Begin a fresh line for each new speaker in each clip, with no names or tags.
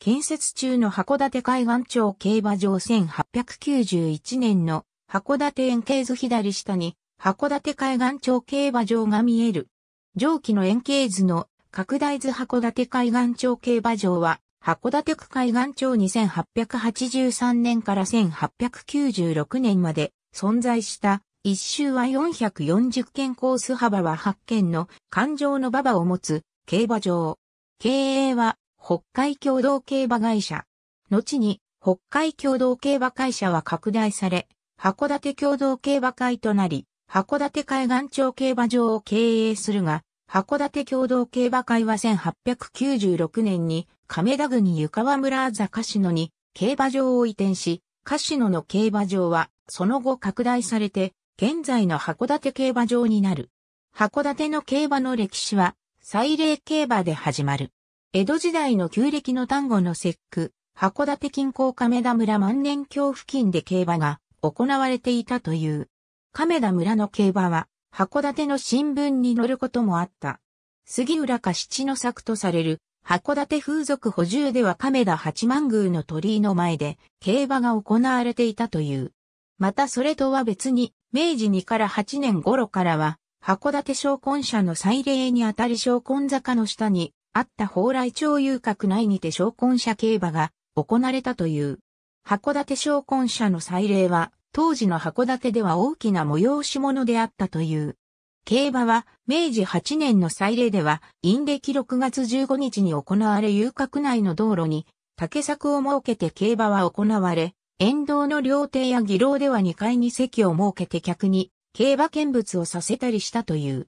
建設中の函館海岸町競馬場1891年の函館円形図左下に函館海岸町競馬場が見える。上記の円形図の拡大図函館海岸町競馬場は函館区海岸町2883年から1896年まで存在した一周は440件コース幅は8件の環状の馬場を持つ競馬場。経営は北海共同競馬会社。後に、北海共同競馬会社は拡大され、函館共同競馬会となり、函館海岸町競馬場を経営するが、函館共同競馬会は1896年に亀田国湯川村坂野に競馬場を移転し、シ野の競馬場はその後拡大されて現在の函館競馬場になる。函館の競馬の歴史は、祭礼競馬で始まる。江戸時代の旧暦の単語の節句、函館近郊亀田村万年橋付近で競馬が行われていたという。亀田村の競馬は、函館の新聞に載ることもあった。杉浦か七の作とされる、函館風俗補充では亀田八幡宮の鳥居の前で競馬が行われていたという。またそれとは別に、明治2から8年頃からは、函館昇魂社の祭礼にあたり昇魂坂の下に、あった蓬莱町遊郭内にて昇魂者競馬が行われたという。函館昇魂者の祭礼は、当時の函館では大きな催し物であったという。競馬は、明治8年の祭礼では、陰暦6月15日に行われ遊郭内の道路に、竹柵を設けて競馬は行われ、沿道の料亭や議楼では2階に席を設けて客に競馬見物をさせたりしたという。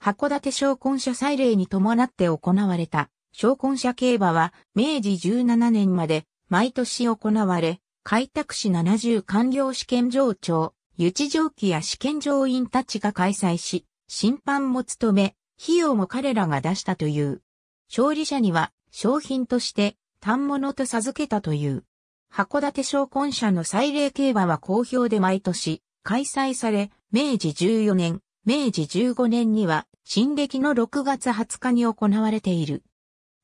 函館商魂者祭礼に伴って行われた商魂者競馬は明治17年まで毎年行われ、開拓市70官僚試験場長、誘致上記や試験乗員たちが開催し、審判も務め、費用も彼らが出したという。勝利者には商品として単物と授けたという。函館商魂者の祭礼競馬は好評で毎年開催され、明治14年、明治15年には、新暦の6月20日に行われている。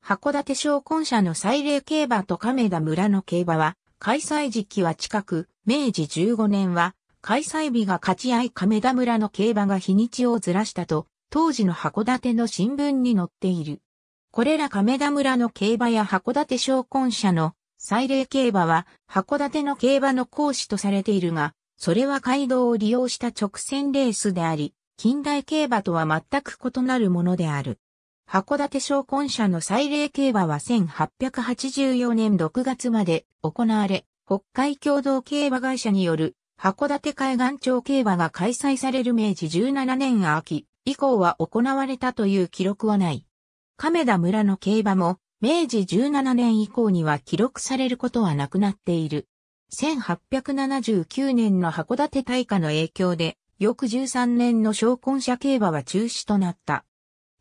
函館商魂社の祭礼競馬と亀田村の競馬は、開催時期は近く、明治15年は、開催日が勝ち合い亀田村の競馬が日にちをずらしたと、当時の函館の新聞に載っている。これら亀田村の競馬や函館商魂社の祭礼競馬は函館の競馬の講師とされているが、それは街道を利用した直線レースであり、近代競馬とは全く異なるものである。函館商魂社の祭礼競馬は1884年6月まで行われ、北海共同競馬会社による函館海岸町競馬が開催される明治17年秋以降は行われたという記録はない。亀田村の競馬も明治17年以降には記録されることはなくなっている。1879年の函館大火の影響で翌13年の昇魂者競馬は中止となった。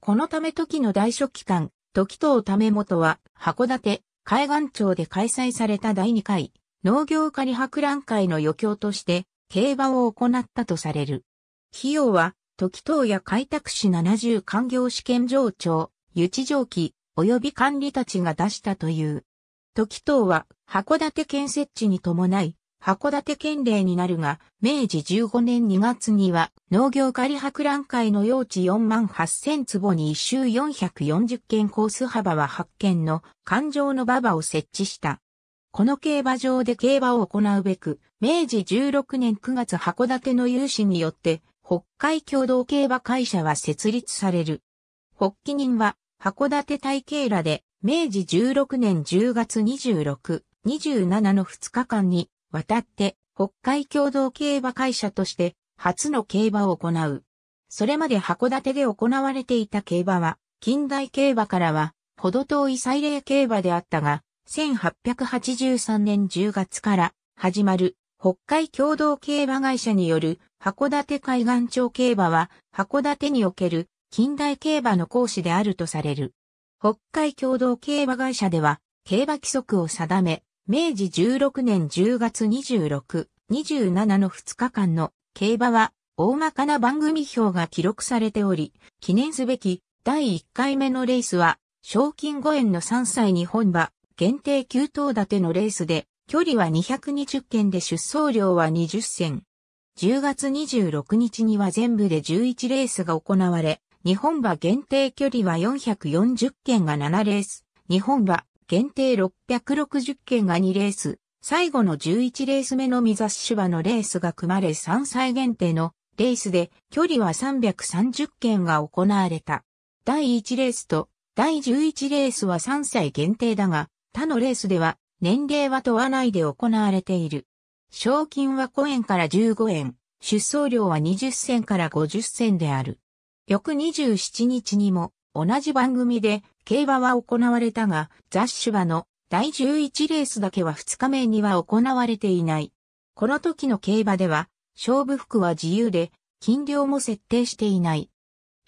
このため時の大書期間、時藤為元は、函館、海岸町で開催された第2回、農業仮博覧会の余興として、競馬を行ったとされる。費用は、時藤や開拓士70官業試験上長、誘致上記、及び管理たちが出したという。時藤は、函館建設地に伴い、函館県令になるが、明治15年2月には農業仮博覧会の用地4万8000坪に一周440件コース幅は8件の環状の馬場を設置した。この競馬場で競馬を行うべく、明治16年9月函館の有志によって、北海共同競馬会社は設立される。発起人は、函館大慶らで、明治16年10月26、27の2日間に、渡って、北海共同競馬会社として初の競馬を行う。それまで函館で行われていた競馬は、近代競馬からは、ほど遠い祭礼競馬であったが、1883年10月から始まる北海共同競馬会社による函館海岸町競馬は函館における近代競馬の講師であるとされる。北海共同競馬会社では競馬規則を定め、明治16年10月26、27の2日間の競馬は大まかな番組表が記録されており、記念すべき第1回目のレースは賞金5円の3歳日本馬限定9頭立てのレースで距離は220件で出走量は20戦。10月26日には全部で11レースが行われ、日本馬限定距離は440件が7レース、日本馬限定660件が2レース、最後の11レース目のミザッシュバのレースが組まれ3歳限定のレースで距離は330件が行われた。第1レースと第11レースは3歳限定だが、他のレースでは年齢は問わないで行われている。賞金は5円から15円、出走料は20銭から50銭である。翌27日にも同じ番組で競馬は行われたが、雑種馬の第11レースだけは2日目には行われていない。この時の競馬では、勝負服は自由で、金量も設定していない。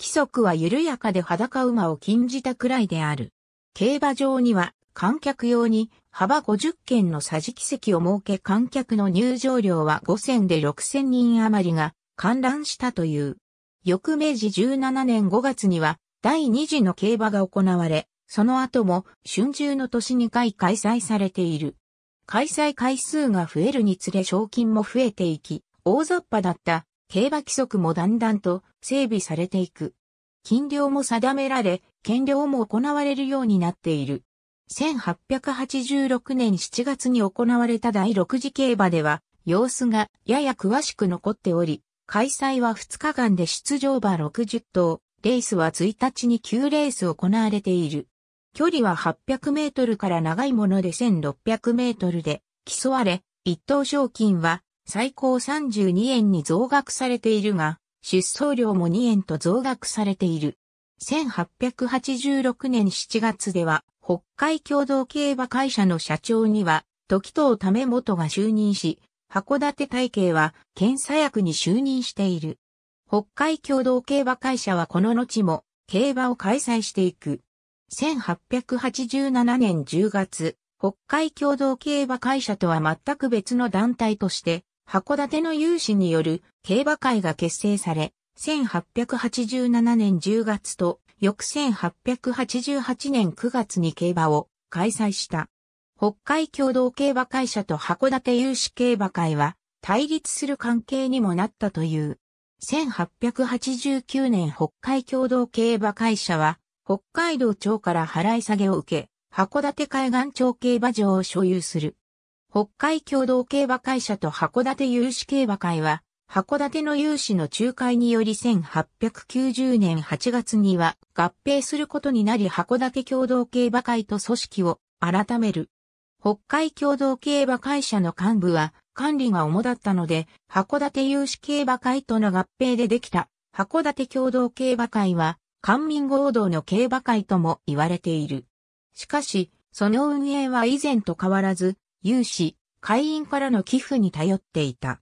規則は緩やかで裸馬を禁じたくらいである。競馬場には観客用に幅50件の桟敷席を設け観客の入場料は5000で6000人余りが観覧したという。翌明治17年5月には第2次の競馬が行われ、その後も春秋の年2回開催されている。開催回数が増えるにつれ賞金も増えていき、大雑把だった競馬規則もだんだんと整備されていく。金量も定められ、権量も行われるようになっている。1886年7月に行われた第6次競馬では、様子がやや詳しく残っており、開催は2日間で出場馬60頭、レースは1日に9レース行われている。距離は800メートルから長いもので1600メートルで競われ、一等賞金は最高32円に増額されているが、出走料も2円と増額されている。1886年7月では、北海共同競馬会社の社長には、時藤為元が就任し、函館体系は検査役に就任している。北海共同競馬会社はこの後も競馬を開催していく。1887年10月、北海共同競馬会社とは全く別の団体として、函館の有志による競馬会が結成され、1887年10月と翌1888年9月に競馬を開催した。北海共同競馬会社と函館有志競馬会は対立する関係にもなったという。1889年北海共同競馬会社は、北海道庁から払い下げを受け、函館海岸町競馬場を所有する。北海共同競馬会社と函館有志競馬会は、函館の有志の仲介により1890年8月には合併することになり函館共同競馬会と組織を改める。北海共同競馬会社の幹部は管理が主だったので、函館有志競馬会との合併でできた、函館共同競馬会は、官民合同の競馬会とも言われている。しかし、その運営は以前と変わらず、有志、会員からの寄付に頼っていた。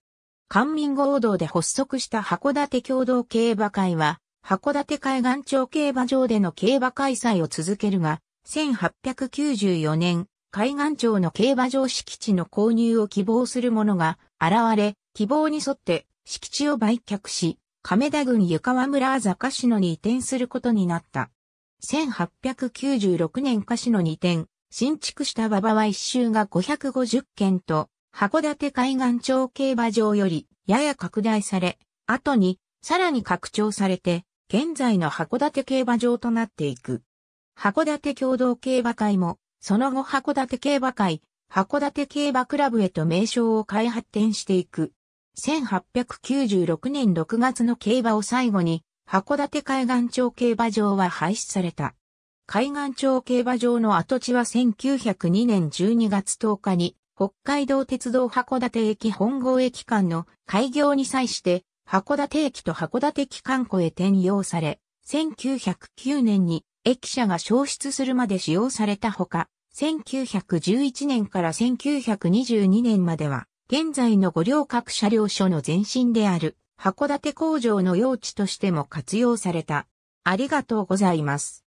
官民合同で発足した函館共同競馬会は、函館海岸町競馬場での競馬開催を続けるが、1894年、海岸町の競馬場敷地の購入を希望する者が現れ、希望に沿って敷地を売却し、亀田郡湯川村坂市のに移転することになった。1896年歌詞の移転、新築した馬場は一周が550件と、函館海岸町競馬場よりやや拡大され、後にさらに拡張されて、現在の函館競馬場となっていく。函館共同競馬会もその後函館競馬会、函館競馬クラブへと名称を変え発展していく。1896年6月の競馬を最後に、函館海岸町競馬場は廃止された。海岸町競馬場の跡地は1902年12月10日に、北海道鉄道函館駅本郷駅間の開業に際して、函館駅と函館機関庫へ転用され、1909年に駅舎が消失するまで使用されたほか、1911年から1922年までは、現在の五稜郭車両所の前身である、函館工場の用地としても活用された。ありがとうございます。